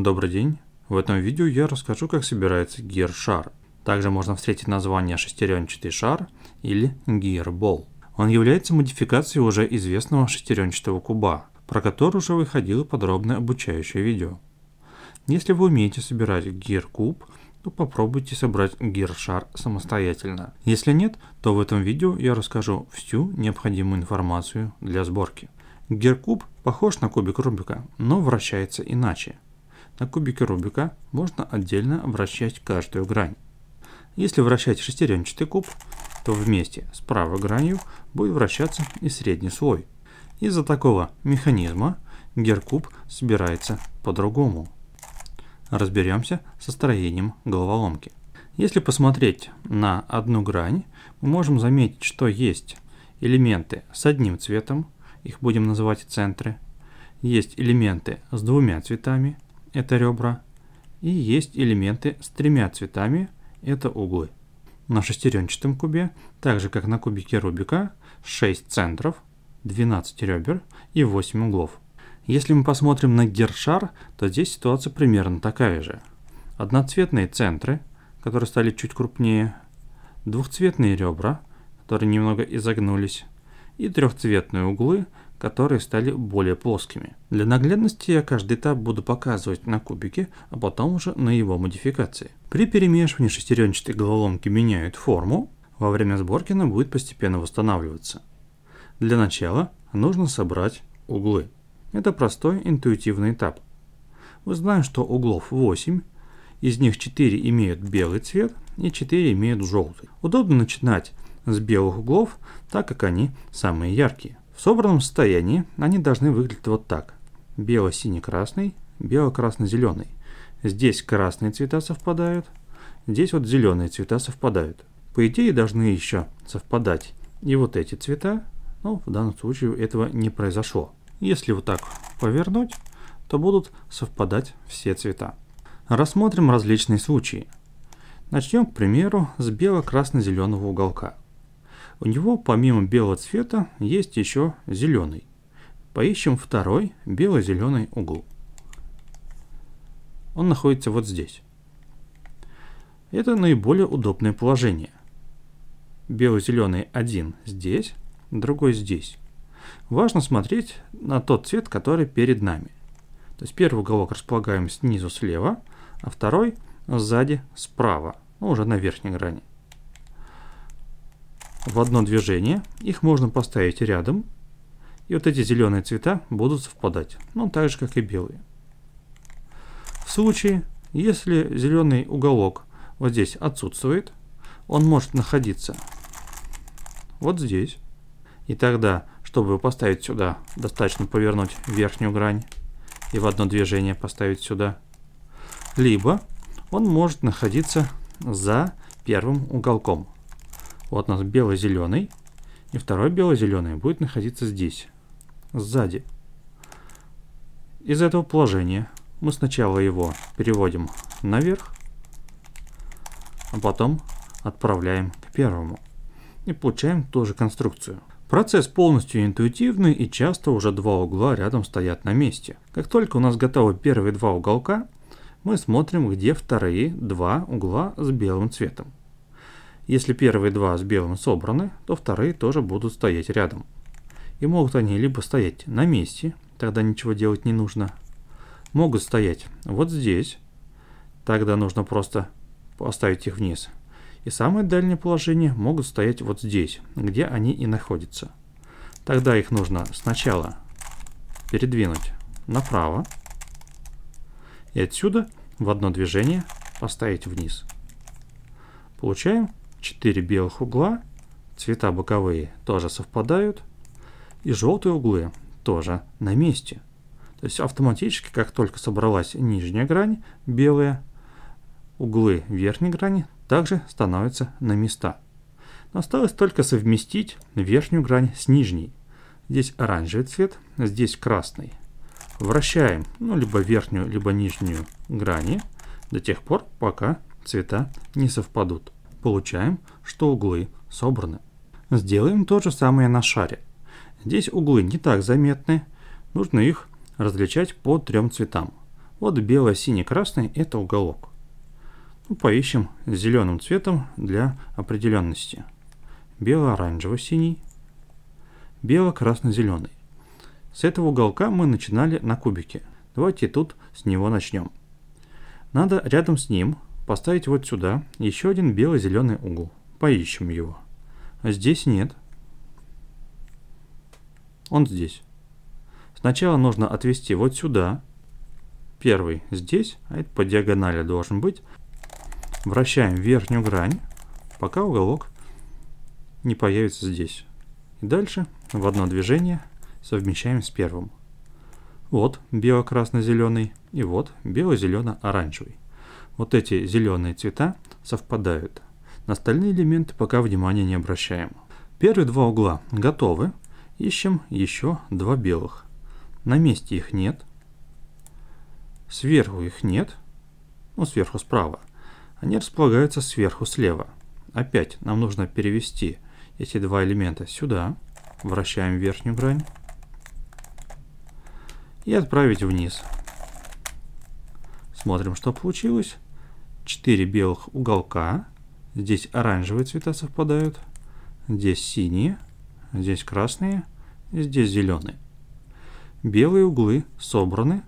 Добрый день! В этом видео я расскажу, как собирается гир-шар. Также можно встретить название шестеренчатый шар или гирбол. Он является модификацией уже известного шестеренчатого куба, про который уже выходило подробное обучающее видео. Если вы умеете собирать гир-куб, то попробуйте собрать гир-шар самостоятельно. Если нет, то в этом видео я расскажу всю необходимую информацию для сборки. Гиркуб похож на кубик Рубика, но вращается иначе. На кубике Рубика можно отдельно вращать каждую грань. Если вращать шестеренчатый куб, то вместе с правой гранью будет вращаться и средний слой. Из-за такого механизма геркуб собирается по-другому. Разберемся со строением головоломки. Если посмотреть на одну грань, мы можем заметить, что есть элементы с одним цветом, их будем называть центры, есть элементы с двумя цветами – это ребра, и есть элементы с тремя цветами, это углы. На шестеренчатом кубе, так же как на кубике Рубика, 6 центров, 12 ребер и 8 углов. Если мы посмотрим на Гершар, то здесь ситуация примерно такая же. Одноцветные центры, которые стали чуть крупнее, двухцветные ребра, которые немного изогнулись, и трехцветные углы, которые стали более плоскими. Для наглядности я каждый этап буду показывать на кубике, а потом уже на его модификации. При перемешивании шестеренчатые головоломки меняют форму, во время сборки она будет постепенно восстанавливаться. Для начала нужно собрать углы. Это простой интуитивный этап. Мы знаем, что углов 8, из них 4 имеют белый цвет и 4 имеют желтый. Удобно начинать с белых углов, так как они самые яркие. В собранном состоянии они должны выглядеть вот так. Бело-синий-красный, бело-красно-зеленый. Здесь красные цвета совпадают, здесь вот зеленые цвета совпадают. По идее должны еще совпадать и вот эти цвета, но в данном случае этого не произошло. Если вот так повернуть, то будут совпадать все цвета. Рассмотрим различные случаи. Начнем, к примеру, с бело-красно-зеленого уголка. У него помимо белого цвета есть еще зеленый. Поищем второй бело-зеленый угол. Он находится вот здесь. Это наиболее удобное положение. Бело-зеленый один здесь, другой здесь. Важно смотреть на тот цвет, который перед нами. То есть первый уголок располагаем снизу слева, а второй сзади справа, ну, уже на верхней грани в одно движение. Их можно поставить рядом. И вот эти зеленые цвета будут совпадать. Ну, так же, как и белые. В случае, если зеленый уголок вот здесь отсутствует, он может находиться вот здесь. И тогда, чтобы его поставить сюда, достаточно повернуть верхнюю грань и в одно движение поставить сюда. Либо он может находиться за первым уголком. Вот у нас бело-зеленый. И второй бело-зеленый будет находиться здесь, сзади. Из этого положения мы сначала его переводим наверх, а потом отправляем к первому. И получаем ту же конструкцию. Процесс полностью интуитивный и часто уже два угла рядом стоят на месте. Как только у нас готовы первые два уголка, мы смотрим, где вторые два угла с белым цветом. Если первые два с белым собраны, то вторые тоже будут стоять рядом. И могут они либо стоять на месте, тогда ничего делать не нужно. Могут стоять вот здесь, тогда нужно просто поставить их вниз. И самое дальнее положение могут стоять вот здесь, где они и находятся. Тогда их нужно сначала передвинуть направо и отсюда в одно движение поставить вниз. Получаем 4 белых угла, цвета боковые тоже совпадают, и желтые углы тоже на месте. То есть автоматически, как только собралась нижняя грань, белые углы верхней грани также становятся на места. Но осталось только совместить верхнюю грань с нижней. Здесь оранжевый цвет, здесь красный. Вращаем ну, либо верхнюю, либо нижнюю грани до тех пор, пока цвета не совпадут получаем, что углы собраны. Сделаем то же самое на шаре. Здесь углы не так заметны, нужно их различать по трем цветам. Вот бело-синий-красный – это уголок. Ну, поищем зеленым цветом для определенности. Бело-оранжево-синий, бело-красно-зеленый. С этого уголка мы начинали на кубике. Давайте тут с него начнем. Надо рядом с ним поставить вот сюда еще один бело-зеленый угол. Поищем его. А здесь нет. Он здесь. Сначала нужно отвести вот сюда. Первый здесь, а это по диагонали должен быть. Вращаем верхнюю грань, пока уголок не появится здесь. И дальше в одно движение совмещаем с первым. Вот бело-красно-зеленый и вот бело-зелено-оранжевый. Вот эти зеленые цвета совпадают. На остальные элементы пока внимания не обращаем. Первые два угла готовы. Ищем еще два белых. На месте их нет. Сверху их нет. Ну, сверху справа. Они располагаются сверху слева. Опять нам нужно перевести эти два элемента сюда. Вращаем верхнюю грань. И отправить вниз. Смотрим, что получилось. 4 белых уголка. Здесь оранжевые цвета совпадают. Здесь синие, здесь красные, и здесь зеленые. Белые углы собраны.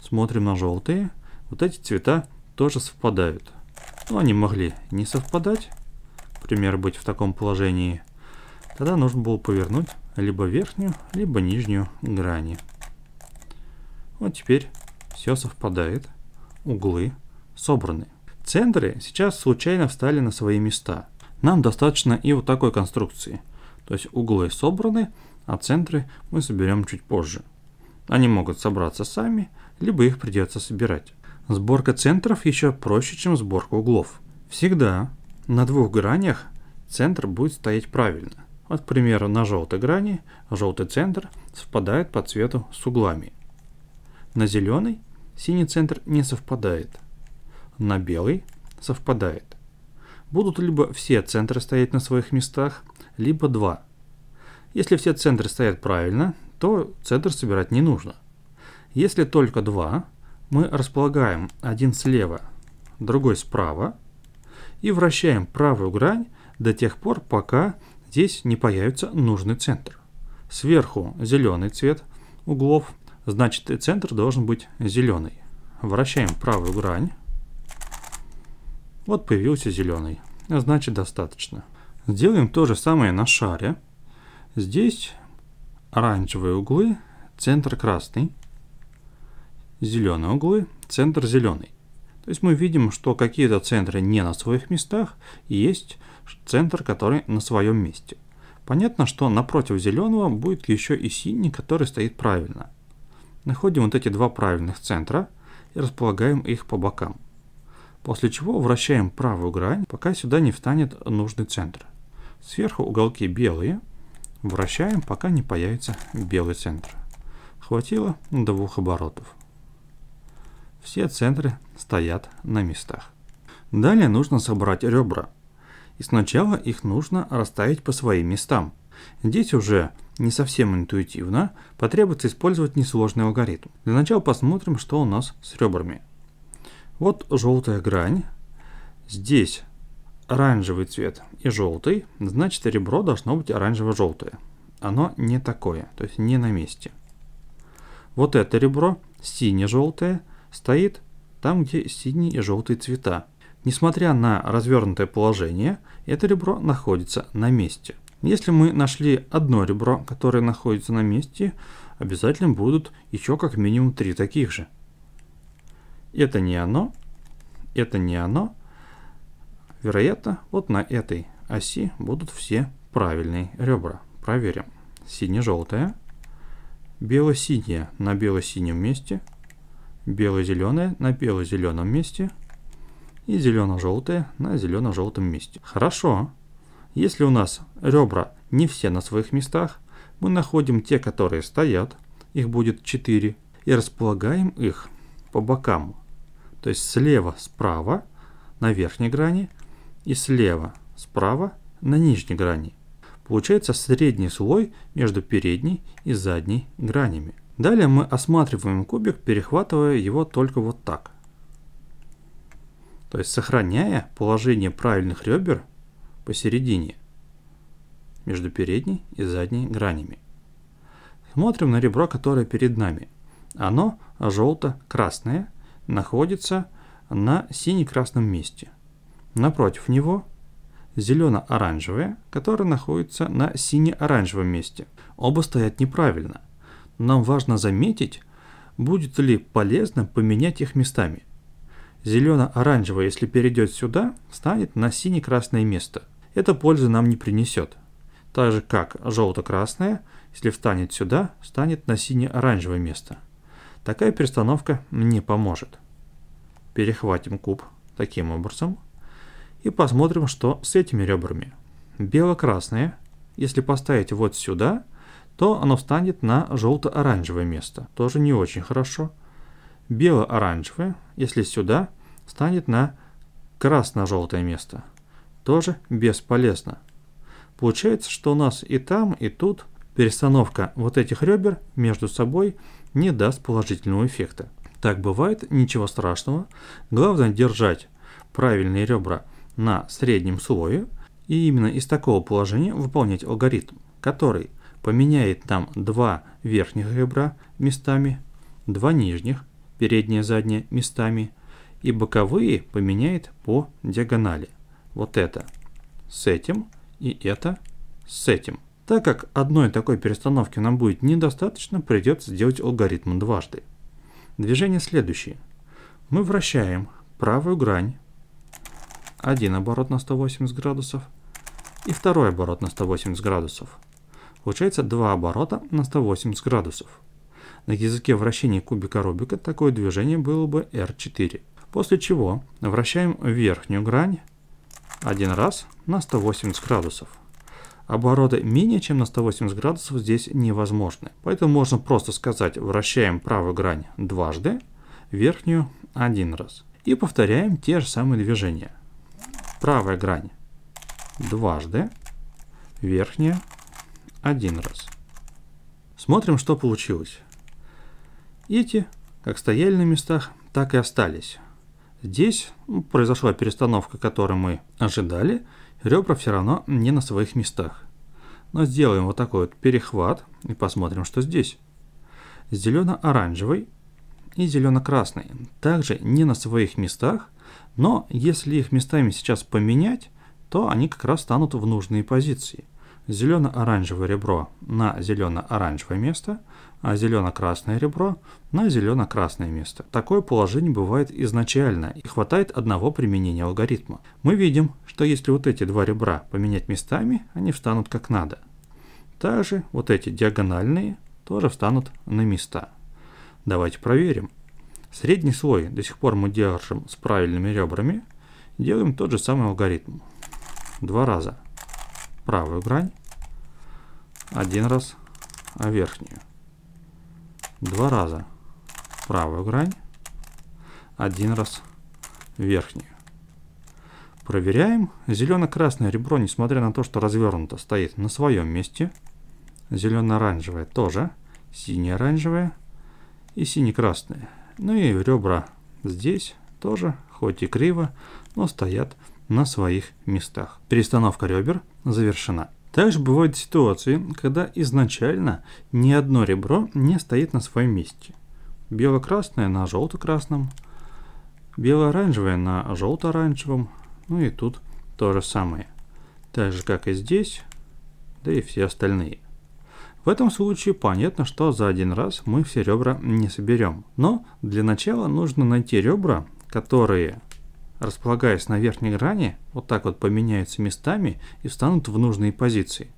Смотрим на желтые. Вот эти цвета тоже совпадают. Но они могли не совпадать. К быть в таком положении. Тогда нужно было повернуть либо верхнюю, либо нижнюю грани. Вот теперь все совпадает. Углы собраны центры сейчас случайно встали на свои места. Нам достаточно и вот такой конструкции. То есть углы собраны, а центры мы соберем чуть позже. Они могут собраться сами, либо их придется собирать. Сборка центров еще проще, чем сборка углов. Всегда на двух гранях центр будет стоять правильно. Вот, к примеру, на желтой грани желтый центр совпадает по цвету с углами. На зеленой синий центр не совпадает – на белый совпадает. Будут либо все центры стоять на своих местах, либо два. Если все центры стоят правильно, то центр собирать не нужно. Если только два, мы располагаем один слева, другой справа и вращаем правую грань до тех пор, пока здесь не появится нужный центр. Сверху зеленый цвет углов, значит и центр должен быть зеленый. Вращаем правую грань вот появился зеленый. А значит достаточно. Сделаем то же самое на шаре. Здесь оранжевые углы, центр красный. Зеленые углы, центр зеленый. То есть мы видим, что какие-то центры не на своих местах, и есть центр, который на своем месте. Понятно, что напротив зеленого будет еще и синий, который стоит правильно. Находим вот эти два правильных центра и располагаем их по бокам. После чего вращаем правую грань, пока сюда не встанет нужный центр. Сверху уголки белые. Вращаем, пока не появится белый центр. Хватило двух оборотов. Все центры стоят на местах. Далее нужно собрать ребра. И сначала их нужно расставить по своим местам. Здесь уже не совсем интуитивно, потребуется использовать несложный алгоритм. Для начала посмотрим, что у нас с ребрами. Вот желтая грань. Здесь оранжевый цвет и желтый, значит ребро должно быть оранжево-желтое. Оно не такое, то есть не на месте. Вот это ребро, сине-желтое, стоит там, где синие и желтые цвета. Несмотря на развернутое положение, это ребро находится на месте. Если мы нашли одно ребро, которое находится на месте, обязательно будут еще как минимум три таких же. Это не оно, это не оно. Вероятно, вот на этой оси будут все правильные ребра. Проверим. Сине-желтое, бело-синее на бело-синем месте, бело-зеленое на бело-зеленом месте и зелено-желтое на зелено-желтом месте. Хорошо. Если у нас ребра не все на своих местах, мы находим те, которые стоят, их будет 4, и располагаем их по бокам то есть слева справа на верхней грани и слева справа на нижней грани. Получается средний слой между передней и задней гранями. Далее мы осматриваем кубик, перехватывая его только вот так. То есть сохраняя положение правильных ребер посередине, между передней и задней гранями. Смотрим на ребро, которое перед нами. Оно желто-красное, находится на сине-красном месте. Напротив него зелено оранжевое которое находится на сине-оранжевом месте. Оба стоят неправильно. Нам важно заметить, будет ли полезно поменять их местами. Зелено-оранжевое, если перейдет сюда, станет на сине-красное место. Это пользы нам не принесет. Так же как желто-красное, если встанет сюда, станет на сине-оранжевое место. Такая перестановка не поможет. Перехватим куб таким образом и посмотрим, что с этими ребрами. Бело-красное, если поставить вот сюда, то оно встанет на желто-оранжевое место. Тоже не очень хорошо. Бело-оранжевое, если сюда, встанет на красно-желтое место. Тоже бесполезно. Получается, что у нас и там, и тут перестановка вот этих ребер между собой – не даст положительного эффекта. Так бывает, ничего страшного. Главное держать правильные ребра на среднем слое и именно из такого положения выполнять алгоритм, который поменяет там два верхних ребра местами, два нижних, переднее заднее местами, и боковые поменяет по диагонали. Вот это с этим и это с этим. Так как одной такой перестановки нам будет недостаточно, придется сделать алгоритм дважды. Движение следующее: Мы вращаем правую грань, один оборот на 180 градусов и второй оборот на 180 градусов. Получается два оборота на 180 градусов. На языке вращения кубика Рубика такое движение было бы R4. После чего вращаем верхнюю грань один раз на 180 градусов. Обороты менее чем на 180 градусов здесь невозможны. Поэтому можно просто сказать, вращаем правую грань дважды, верхнюю один раз. И повторяем те же самые движения. Правая грань дважды, верхняя один раз. Смотрим, что получилось. Эти, как стояли на местах, так и остались. Здесь ну, произошла перестановка, которую мы ожидали, Ребра все равно не на своих местах. Но сделаем вот такой вот перехват и посмотрим, что здесь. Зелено-оранжевый и зелено-красный также не на своих местах, но если их местами сейчас поменять, то они как раз станут в нужные позиции. Зелено-оранжевое ребро на зелено-оранжевое место – а зелено-красное ребро на зелено-красное место. Такое положение бывает изначально и хватает одного применения алгоритма. Мы видим, что если вот эти два ребра поменять местами, они встанут как надо. Также вот эти диагональные тоже встанут на места. Давайте проверим. Средний слой до сих пор мы держим с правильными ребрами. Делаем тот же самый алгоритм. Два раза правую грань, один раз а верхнюю два раза правую грань, один раз верхнюю. Проверяем. Зелено-красное ребро, несмотря на то, что развернуто, стоит на своем месте. Зелено-оранжевое тоже. Сине-оранжевое и сине-красное. Ну и ребра здесь тоже, хоть и криво, но стоят на своих местах. Перестановка ребер завершена. Также бывают ситуации, когда изначально ни одно ребро не стоит на своем месте. Бело-красное на желто-красном, бело-оранжевое на желто-оранжевом, ну и тут то же самое. Так же, как и здесь, да и все остальные. В этом случае понятно, что за один раз мы все ребра не соберем. Но для начала нужно найти ребра, которые располагаясь на верхней грани, вот так вот поменяются местами и встанут в нужные позиции.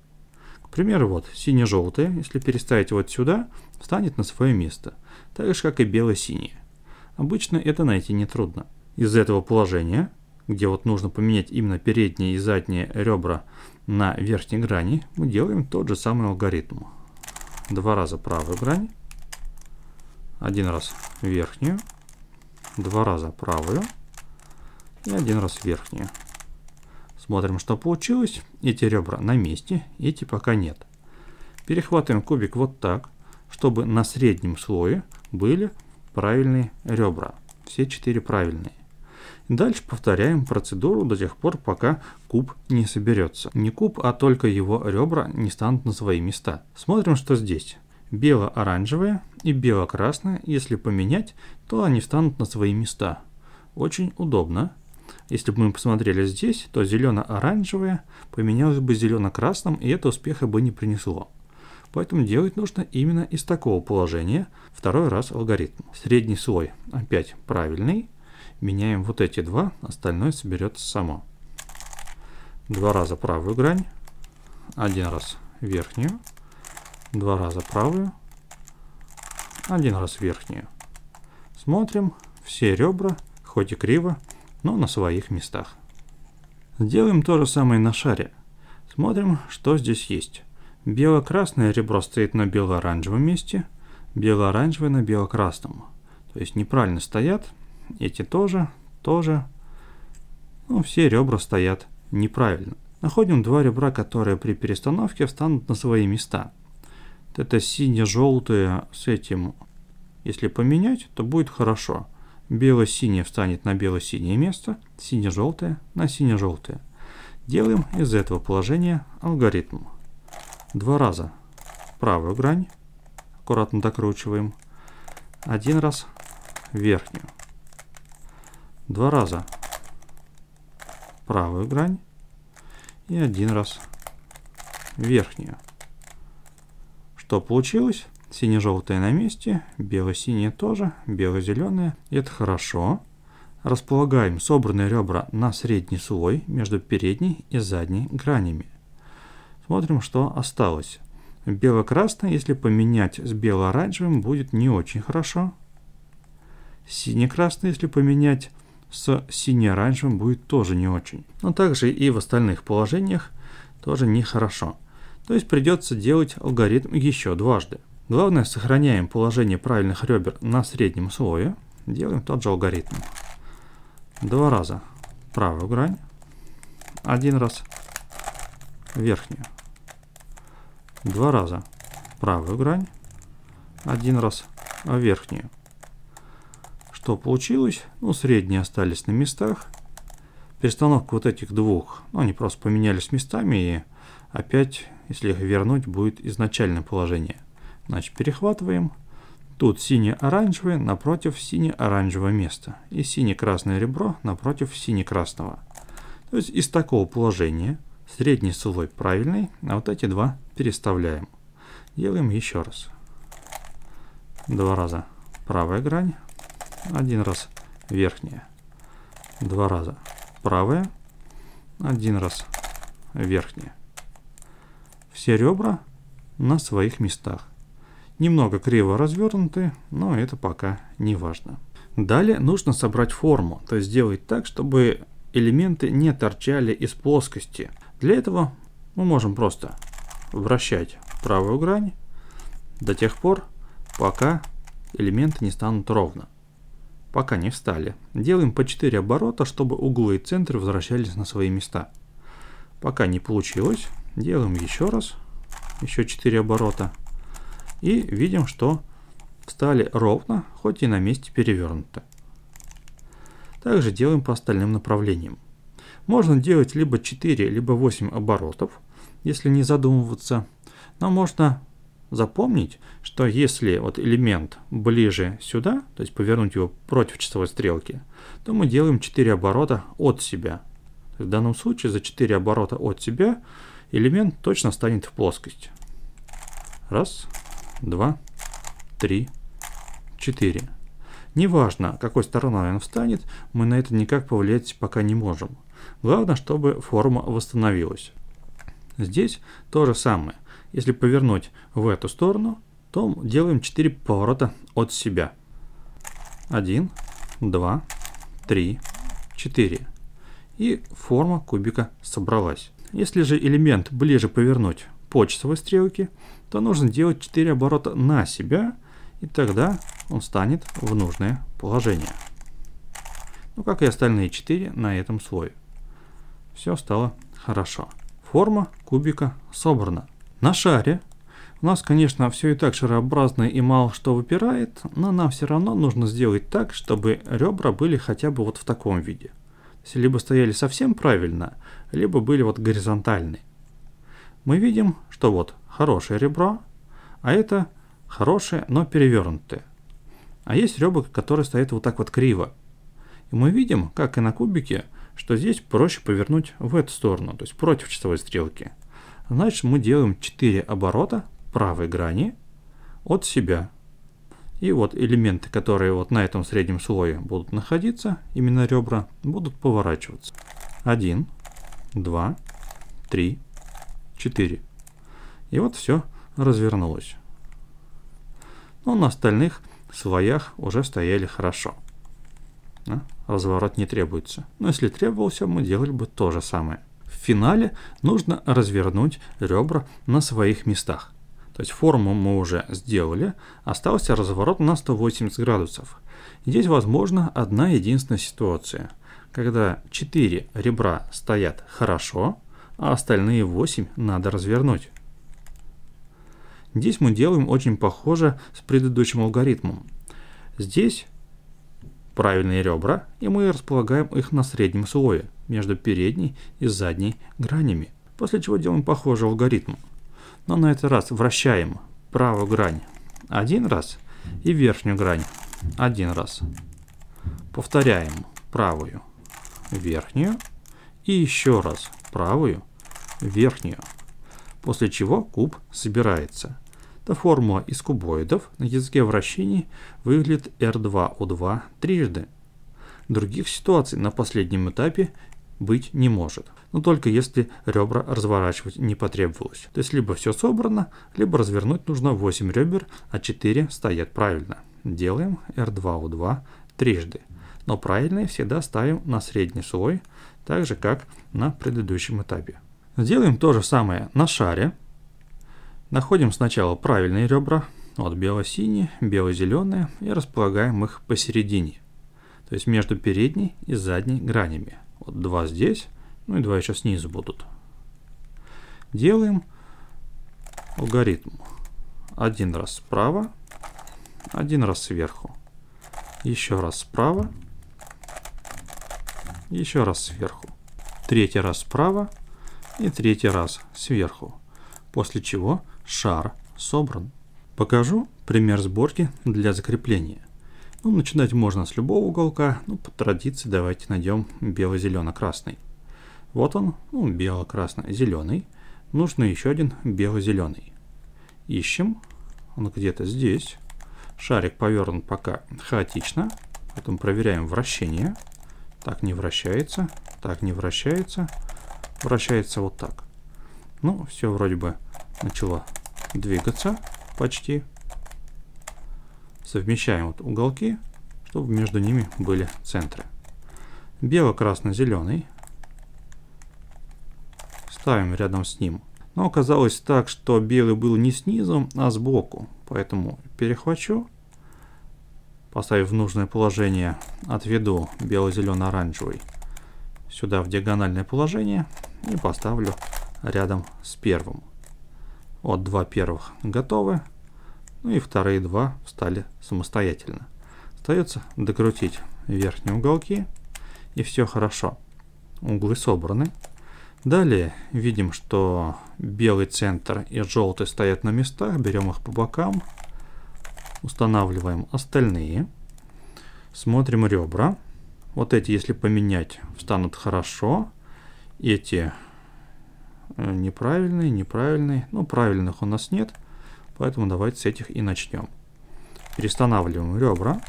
К примеру, вот сине-желтое, если переставить вот сюда, встанет на свое место, так же как и бело-синее. Обычно это найти нетрудно. Из этого положения, где вот нужно поменять именно передние и задние ребра на верхней грани, мы делаем тот же самый алгоритм. Два раза правую грань, один раз верхнюю, два раза правую, и один раз верхнюю. Смотрим, что получилось. Эти ребра на месте, эти пока нет. Перехватываем кубик вот так, чтобы на среднем слое были правильные ребра. Все четыре правильные. Дальше повторяем процедуру до тех пор, пока куб не соберется. Не куб, а только его ребра не станут на свои места. Смотрим, что здесь. Бело-оранжевое и бело-красное, если поменять, то они станут на свои места. Очень удобно. Если бы мы посмотрели здесь, то зелено-оранжевое поменялось бы зелено-красным, и это успеха бы не принесло. Поэтому делать нужно именно из такого положения второй раз алгоритм. Средний слой опять правильный. Меняем вот эти два, остальное соберется само. Два раза правую грань, один раз верхнюю, два раза правую, один раз верхнюю. Смотрим, все ребра, хоть и криво, но на своих местах. Делаем то же самое на шаре. Смотрим, что здесь есть. Бело-красное ребро стоит на бело-оранжевом месте, бело-оранжевое на бело-красном. То есть неправильно стоят, эти тоже, тоже. Ну, все ребра стоят неправильно. Находим два ребра, которые при перестановке встанут на свои места. это сине-желтое с этим. Если поменять, то будет хорошо. Хорошо. Бело-синее встанет на бело-синее место, сине-желтое на сине-желтое. Делаем из этого положения алгоритм. Два раза правую грань аккуратно докручиваем. Один раз верхнюю. Два раза правую грань и один раз верхнюю. Что получилось? сине желтые на месте, бело синие тоже, бело – Это хорошо. Располагаем собранные ребра на средний слой между передней и задней гранями. Смотрим, что осталось. Бело-красное, если поменять с бело-оранжевым, будет не очень хорошо. Сине-красное, если поменять с сине-оранжевым, будет тоже не очень. Но также и в остальных положениях тоже нехорошо. То есть придется делать алгоритм еще дважды. Главное, сохраняем положение правильных ребер на среднем слое. Делаем тот же алгоритм. Два раза правую грань, один раз верхнюю. Два раза правую грань, один раз верхнюю. Что получилось? Ну, средние остались на местах. Перестановка вот этих двух, ну, они просто поменялись местами, и опять, если их вернуть, будет изначальное положение – Значит, перехватываем. Тут синий-оранжевый напротив сине-оранжевого места. И сине-красное ребро напротив сине-красного. То есть из такого положения средний слой правильный, а вот эти два переставляем. Делаем еще раз. Два раза правая грань, один раз верхняя. Два раза правая, один раз верхняя. Все ребра на своих местах немного криво развернуты, но это пока не важно. Далее нужно собрать форму, то есть сделать так, чтобы элементы не торчали из плоскости. Для этого мы можем просто вращать правую грань до тех пор, пока элементы не станут ровно. Пока не встали. Делаем по 4 оборота, чтобы углы и центры возвращались на свои места. Пока не получилось, делаем еще раз, еще 4 оборота. И видим, что встали ровно, хоть и на месте перевернуто. Также делаем по остальным направлениям. Можно делать либо 4, либо 8 оборотов, если не задумываться. Но можно запомнить, что если вот элемент ближе сюда, то есть повернуть его против часовой стрелки, то мы делаем 4 оборота от себя. В данном случае за 4 оборота от себя элемент точно станет в плоскость. Раз. 2, 3, 4. Неважно, какой стороной он встанет, мы на это никак повлиять пока не можем. Главное, чтобы форма восстановилась. Здесь то же самое. Если повернуть в эту сторону, то делаем 4 поворота от себя. 1, 2, 3, 4. И форма кубика собралась. Если же элемент ближе повернуть по часовой стрелке, то нужно делать 4 оборота на себя, и тогда он станет в нужное положение. Ну, как и остальные 4 на этом слое. Все стало хорошо. Форма кубика собрана. На шаре у нас, конечно, все и так шарообразно и мало что выпирает, но нам все равно нужно сделать так, чтобы ребра были хотя бы вот в таком виде. То есть либо стояли совсем правильно, либо были вот горизонтальные. Мы видим, что вот хорошее ребро, а это хорошее, но перевернутое. А есть ребра, которые стоят вот так вот криво. И мы видим, как и на кубике, что здесь проще повернуть в эту сторону, то есть против часовой стрелки. Значит, мы делаем 4 оборота правой грани от себя. И вот элементы, которые вот на этом среднем слое будут находиться, именно ребра, будут поворачиваться. 1, 2, 3, 4. И вот все развернулось. Но на остальных слоях уже стояли хорошо. Да? Разворот не требуется. Но если требовался, мы делали бы то же самое. В финале нужно развернуть ребра на своих местах. То есть форму мы уже сделали, остался разворот на 180 градусов. Здесь возможна одна единственная ситуация, когда 4 ребра стоят хорошо, а остальные 8 надо развернуть. Здесь мы делаем очень похоже с предыдущим алгоритмом. Здесь правильные ребра, и мы располагаем их на среднем слое между передней и задней гранями, после чего делаем похожий алгоритм. Но на этот раз вращаем правую грань один раз и верхнюю грань один раз. Повторяем правую, верхнюю и еще раз правую, верхнюю после чего куб собирается. Эта формула из кубоидов на языке вращений выглядит R2O2 трижды. Других ситуаций на последнем этапе быть не может, но только если ребра разворачивать не потребовалось. То есть либо все собрано, либо развернуть нужно 8 ребер, а 4 стоят правильно. Делаем R2O2 трижды, но правильные всегда ставим на средний слой, так же как на предыдущем этапе. Делаем то же самое на шаре. Находим сначала правильные ребра, вот бело-синие, бело-зеленые, и располагаем их посередине, то есть между передней и задней гранями. Вот два здесь, ну и два еще снизу будут. Делаем алгоритм. Один раз справа, один раз сверху, еще раз справа, еще раз сверху, третий раз справа, и третий раз сверху, после чего шар собран. Покажу пример сборки для закрепления. Ну, начинать можно с любого уголка, но ну, по традиции давайте найдем бело-зелено-красный. Вот он, ну, бело-красно-зеленый. Нужно еще один бело-зеленый. Ищем, он где-то здесь. Шарик повернут пока хаотично, потом проверяем вращение. Так не вращается, так не вращается вращается вот так. Ну, все вроде бы начало двигаться почти. Совмещаем вот уголки, чтобы между ними были центры. Бело-красно-зеленый. Ставим рядом с ним. Но оказалось так, что белый был не снизу, а сбоку. Поэтому перехвачу. Поставив в нужное положение, отведу бело-зелено-оранжевый сюда в диагональное положение и поставлю рядом с первым. Вот два первых готовы, ну и вторые два встали самостоятельно. Остается докрутить верхние уголки, и все хорошо. Углы собраны. Далее видим, что белый центр и желтый стоят на местах, берем их по бокам, устанавливаем остальные, смотрим ребра. Вот эти, если поменять, встанут хорошо эти э, неправильные, неправильные. но ну, правильных у нас нет, поэтому давайте с этих и начнем. Перестанавливаем ребра.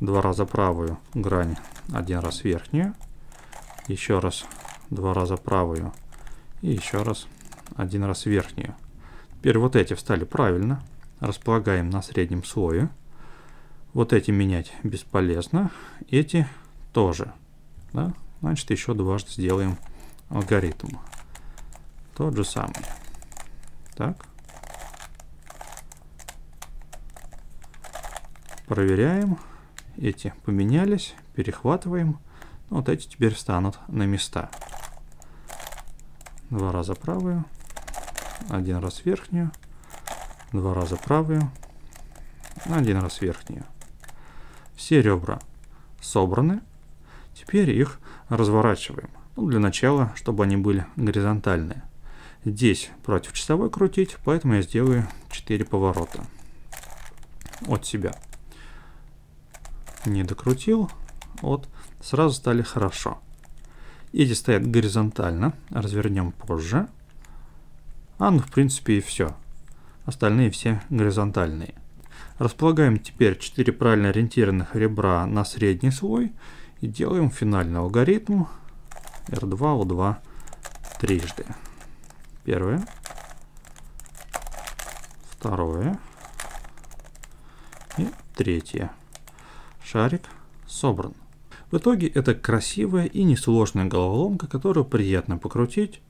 Два раза правую грань, один раз верхнюю. Еще раз два раза правую и еще раз один раз верхнюю. Теперь вот эти встали правильно. Располагаем на среднем слое. Вот эти менять бесполезно. Эти тоже. Да? Значит, еще дважды сделаем алгоритм. Тот же самый. Так. Проверяем. Эти поменялись. Перехватываем. Ну, вот эти теперь станут на места. Два раза правую. Один раз верхнюю. Два раза правую. Один раз верхнюю. Все ребра собраны. Теперь их разворачиваем. Ну, для начала, чтобы они были горизонтальные. Здесь против часовой крутить, поэтому я сделаю 4 поворота от себя. Не докрутил, вот, сразу стали хорошо. Эти стоят горизонтально, развернем позже. А, ну, в принципе, и все. Остальные все горизонтальные. Располагаем теперь 4 правильно ориентированных ребра на средний слой и делаем финальный алгоритм R2, O2 трижды. Первое. Второе. И третье. Шарик собран. В итоге это красивая и несложная головоломка, которую приятно покрутить,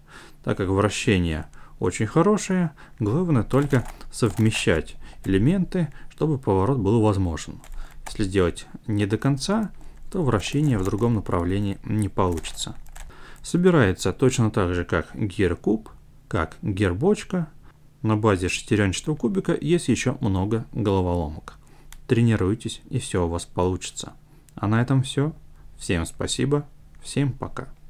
так как вращение очень хорошее, главное только совмещать элементы, чтобы поворот был возможен. Если сделать не до конца, то вращение в другом направлении не получится. Собирается точно так же, как гиркуб, как гербочка. На базе шестеренчатого кубика есть еще много головоломок. Тренируйтесь, и все у вас получится. А на этом все. Всем спасибо. Всем пока.